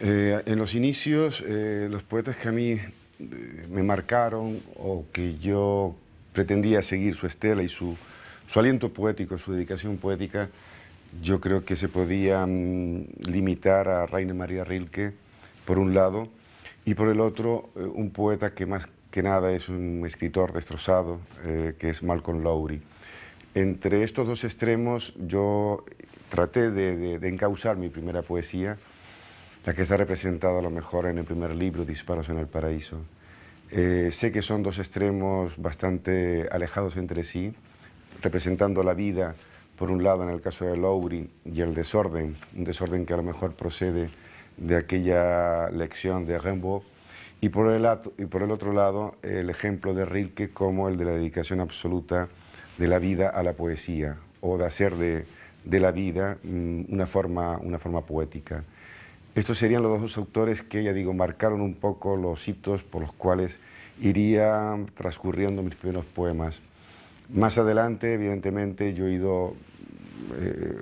Eh, en los inicios, eh, los poetas que a mí eh, me marcaron o que yo pretendía seguir su estela y su, aliento poético, su dedicación poética, yo creo que se podían mm, limitar a Reina María Rilke, por un lado, y por el otro, un poeta que más que nada es un escritor destrozado, que es Malcolm Lowry. Entre estos dos extremos yo traté de, de, de encauzar mi primera poesía, la que está representada a lo mejor en el primer libro, Disparos en el Paraíso. Eh, sé que son dos extremos bastante alejados entre sí, representando la vida, por un lado, en el caso de Lowry, y el desorden, un desorden que a lo mejor procede de aquella lección de Rimbaud, y por el, y por el otro lado, el ejemplo de Rilke como el de la dedicación absoluta de la vida a la poesía, o de hacer de, la vida mm, forma, una forma poética. Estos serían los dos autores que, ya digo, marcaron un poco los hitos por los cuales iría transcurriendo mis primeros poemas. Más adelante, evidentemente, yo he ido eh,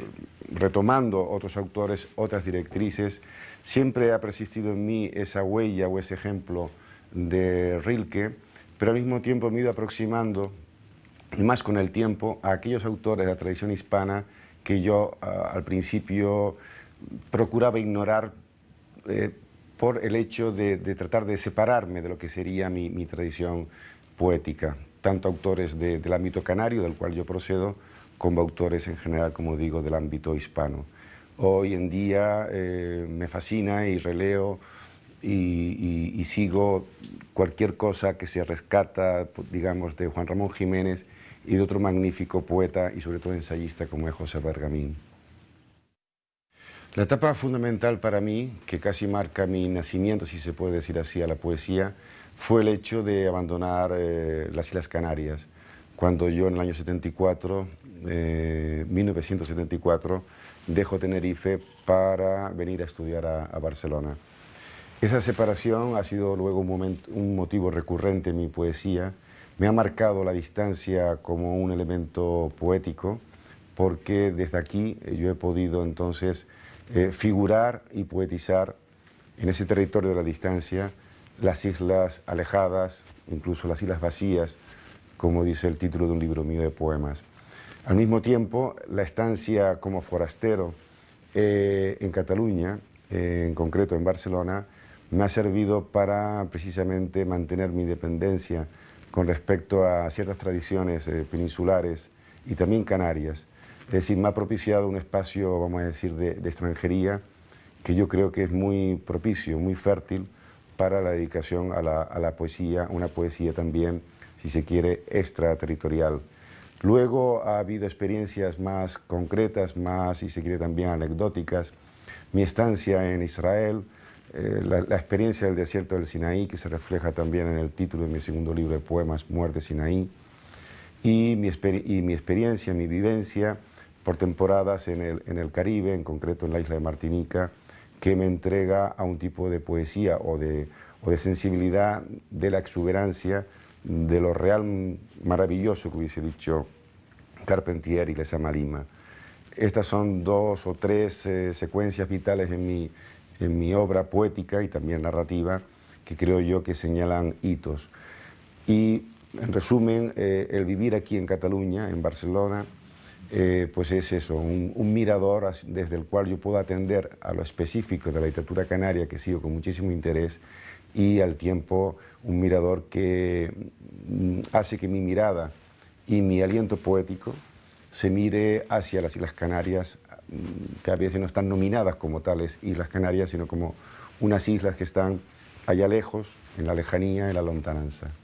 retomando otros autores, otras directrices. Siempre ha persistido en mí esa huella o ese ejemplo de Rilke, pero al mismo tiempo me he ido aproximando, y más con el tiempo, a aquellos autores de la tradición hispana que yo ah, al principio procuraba ignorar eh, por el hecho de, tratar de separarme de lo que sería mi, tradición poética, tanto autores del ámbito canario, del cual yo procedo, como autores en general, como digo, del ámbito hispano. Hoy en día eh, me fascina y releo y, y, sigo cualquier cosa que se rescata, pues, digamos, de Juan Ramón Jiménez y de otro magnífico poeta y sobre todo ensayista como es José Bergamín. La etapa fundamental para mí, que casi marca mi nacimiento, si se puede decir así, a la poesía, fue el hecho de abandonar eh, las Islas Canarias. Cuando yo en el año 74, 1974, eh, dejo Tenerife para venir a estudiar a, Barcelona. Esa separación ha sido luego un motivo recurrente en mi poesía. Me ha marcado la distancia como un elemento poético porque desde aquí eh, yo he podido entonces eh, figurar y poetizar en ese territorio de la distancia las islas alejadas, incluso las islas vacías, como dice el título de un libro mío de poemas. Al mismo tiempo, la estancia como forastero eh, en Cataluña, eh, en concreto en Barcelona, me ha servido para precisamente mantener mi independencia con respecto a ciertas tradiciones peninsulares y también canarias. Es decir, me ha propiciado un espacio, vamos a decir, de, extranjería que yo creo que es muy propicio, muy fértil para la dedicación a la, poesía, una poesía también, si se quiere, extraterritorial. Luego ha habido experiencias más concretas, más, si se quiere, también anecdóticas. Mi estancia en Israel, eh, la, experiencia del desierto del Sinaí, que se refleja también en el título de mi segundo libro de poemas, Muerte Sinaí, y mi, y mi experiencia, mi vivencia por temporadas en el, Caribe, en concreto en la isla de Martinica, que me entrega a un tipo de poesía o de, de sensibilidad de la exuberancia, de lo real maravilloso que hubiese dicho Carpentier y la samalima. Estas son dos o tres eh, secuencias vitales en mi, en mi obra poética y también narrativa que creo yo que señalan hitos. Y en resumen, eh, el vivir aquí en Cataluña, en Barcelona, eh, pues es eso, un, un, mirador desde el cual yo puedo atender a lo específico de la literatura canaria que sigo con muchísimo interés y al tiempo un mirador que mm, hace que mi mirada y mi aliento poético se mire hacia las Islas Canarias, mm, que a veces no están nominadas como tales Islas Canarias, sino como unas islas que están allá lejos, en la lejanía, en la lontananza.